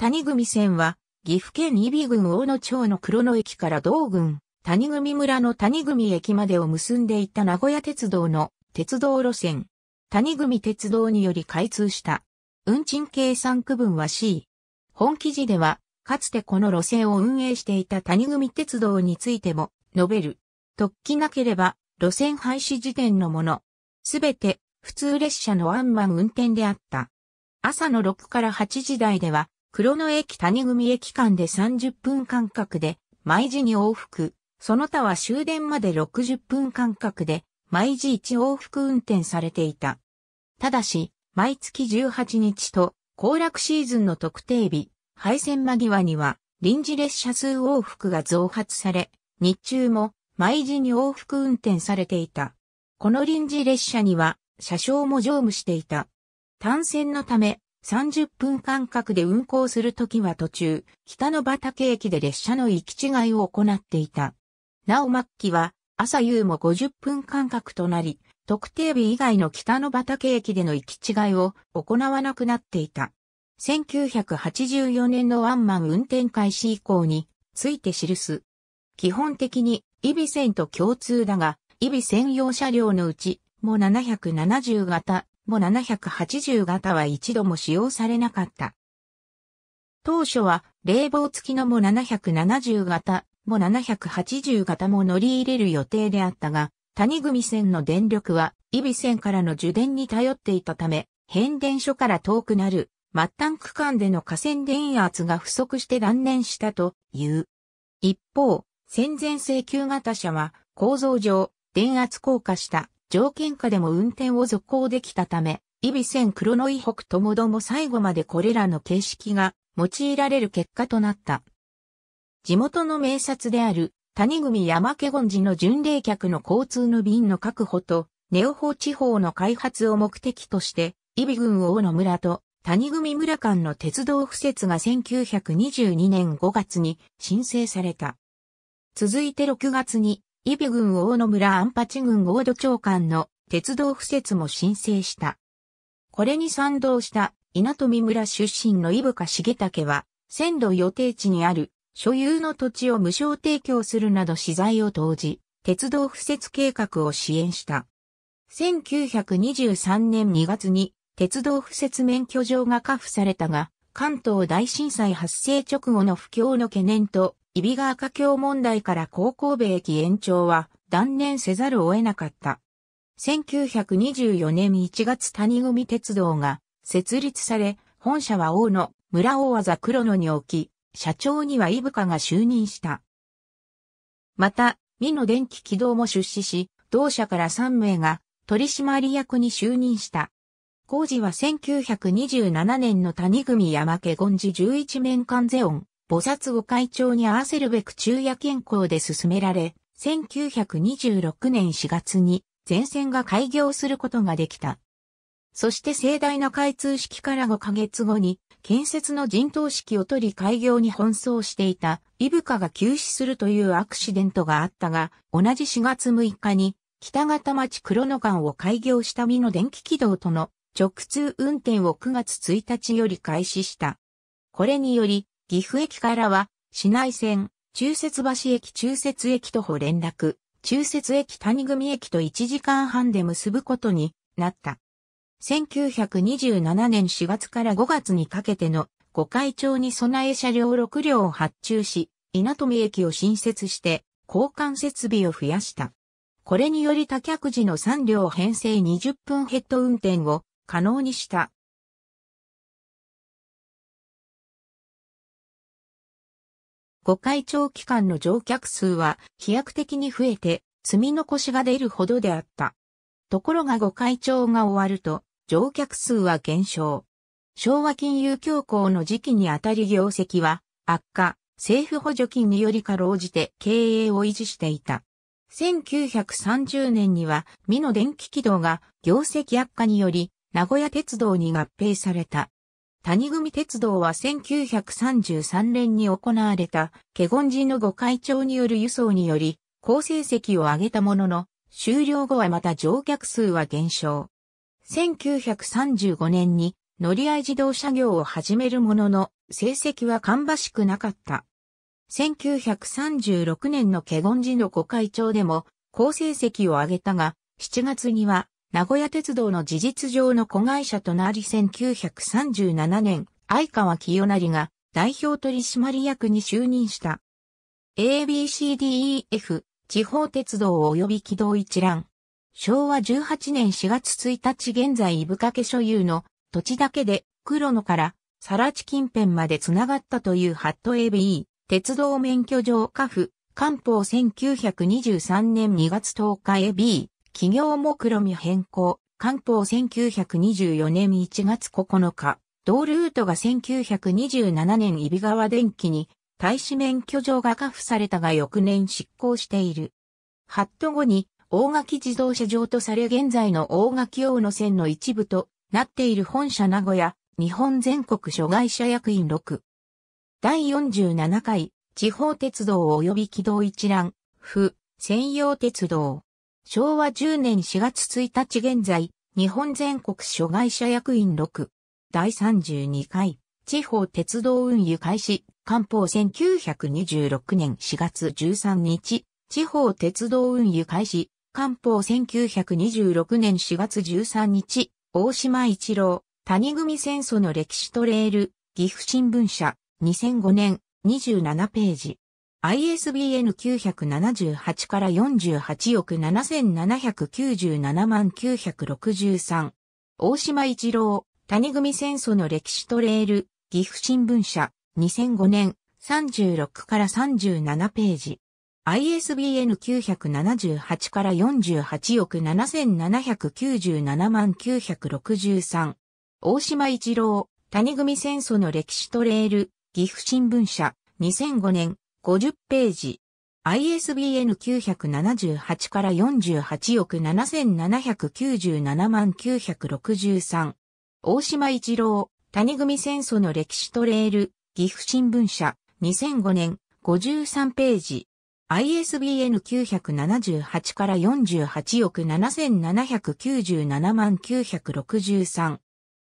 谷組線は、岐阜県伊比郡大野町の黒野駅から道郡、谷組村の谷組駅までを結んでいた名古屋鉄道の鉄道路線。谷組鉄道により開通した。運賃計算区分は C。本記事では、かつてこの路線を運営していた谷組鉄道についても述べる。突起なければ、路線廃止時点のもの。すべて、普通列車のワンマン運転であった。朝の6から8時台では、黒野駅谷組駅間で30分間隔で、毎時に往復、その他は終電まで60分間隔で、毎時1往復運転されていた。ただし、毎月18日と、行楽シーズンの特定日、廃線間際には、臨時列車数往復が増発され、日中も、毎時に往復運転されていた。この臨時列車には、車掌も乗務していた。単線のため、30分間隔で運行するときは途中、北の畑駅で列車の行き違いを行っていた。なお末期は、朝夕も50分間隔となり、特定日以外の北の畑駅での行き違いを行わなくなっていた。1984年のワンマン運転開始以降について記す。基本的に、イビ線と共通だが、イビ専用車両のうち、も770型、も780型は一度も使用されなかった。当初は冷房付きのも770型、も780型も乗り入れる予定であったが、谷組線の電力は、イビ線からの受電に頼っていたため、変電所から遠くなる、末端区間での河川電圧が不足して断念したという。一方、戦前請求型車は、構造上、電圧降下した条件下でも運転を続行できたため、イビ線黒の井北ともども最後までこれらの形式が用いられる結果となった。地元の名刹である谷組山家権寺の巡礼客の交通の便の確保と、ネオホ地方の開発を目的として、イビ郡大野村と谷組村間の鉄道敷設が1922年5月に申請された。続いて6月に伊部郡大野村安八郡大土町間の鉄道敷設も申請した。これに賛同した稲富村出身の伊深重武は、線路予定地にある所有の土地を無償提供するなど資材を投じ、鉄道敷設計画を支援した。1923年2月に鉄道敷設免許状がカ付されたが、関東大震災発生直後の不況の懸念とイビガー華僑問題から高神戸駅延長は断念せざるを得なかった。1924年1月谷組鉄道が設立され、本社は大野、村大技黒野に置き、社長には伊深が就任した。また、美の電気軌道も出資し、同社から3名が取締役に就任した。工事は1927年の谷組山家権次11面関ゼオン、菩薩後、会長に合わせるべく昼夜健康で進められ、1926年4月に全線が開業することができた。そして盛大な開通式から5ヶ月後に、建設の陣頭式を取り開業に奔走していた、イブカが休止するというアクシデントがあったが、同じ4月6日に、北方町黒野間を開業した美の電気軌道との直通運転を9月1日より開始した。これにより、岐阜駅からは、市内線、中節橋駅中節駅徒歩連絡、中節駅谷組駅と1時間半で結ぶことになった。1927年4月から5月にかけての5階町に備え車両6両を発注し、稲富駅を新設して交換設備を増やした。これにより多客時の3両編成20分ヘッド運転を可能にした。ご会長期間の乗客数は飛躍的に増えて積み残しが出るほどであった。ところがご会長が終わると乗客数は減少。昭和金融恐慌の時期にあたり業績は悪化、政府補助金によりかろうじて経営を維持していた。1930年には美濃電気軌道が業績悪化により名古屋鉄道に合併された。谷組鉄道は1933年に行われた、華厳寺の御会長による輸送により、好成績を上げたものの、終了後はまた乗客数は減少。1935年に乗り合い自動車業を始めるものの、成績は芳しくなかった。1936年の華厳寺の御会長でも、好成績を上げたが、7月には名古屋鉄道の事実上の子会社となり1937年、相川清成が代表取締役に就任した。ABCDEF 地方鉄道及び軌道一覧。昭和18年4月1日現在深掛所有の土地だけで黒野から更地近辺まで繋がったというハット AB 鉄道免許上カフ、官報1923年2月10日 AB 企業目論み変更、官報1924年1月9日、同ルートが1927年揖斐川電機に、大使免許状が加付されたが翌年執行している。発ト後に、大垣自動車場とされ現在の大垣大野線の一部となっている本社名古屋、日本全国諸外社役員6。第47回、地方鉄道及び軌道一覧、府、専用鉄道。昭和10年4月1日現在、日本全国諸外社役員6、第32回、地方鉄道運輸開始、官報1926年4月13日、地方鉄道運輸開始、官報1926年4月13日、大島一郎、谷組戦争の歴史とレール、岐阜新聞社、2005年、27ページ。ISBN 978から48億7797万963。大島一郎、谷組戦争の歴史トレール、岐阜新聞社、2005年、36から37ページ。ISBN 978から48億7797万963。大島一郎、谷組戦争の歴史トレール、岐阜新聞社、2005年、50ページ。ISBN 978から48億7797万963。大島一郎、谷組戦争の歴史トレール、岐阜新聞社、2005年、53ページ。ISBN 978から48億7797万963。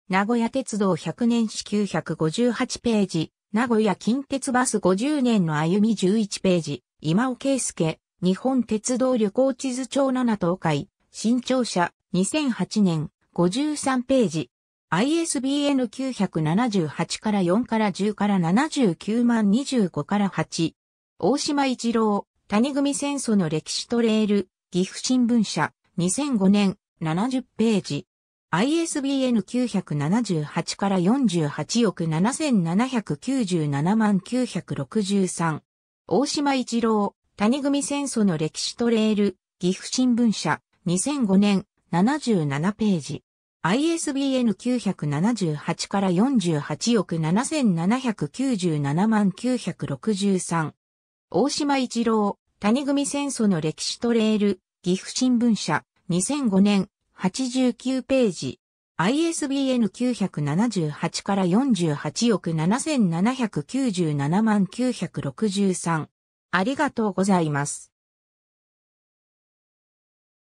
名古屋鉄道100年史958ページ。名古屋近鉄バス50年の歩み11ページ、今尾圭介、日本鉄道旅行地図帳7東海、新庁舎、2008年、53ページ。ISBN 978から4から10から79万25から8。大島一郎、谷組戦争の歴史トレール、岐阜新聞社、2005年、70ページ。ISBN 978から48億7797万963。大島一郎、谷組戦争の歴史トレール、岐阜新聞社、2005年、77ページ。ISBN 978から48億7797万963。大島一郎、谷組戦争の歴史トレール、岐阜新聞社、2005年、89ページ。ISBN 978から48億7797万963。ありがとうございます。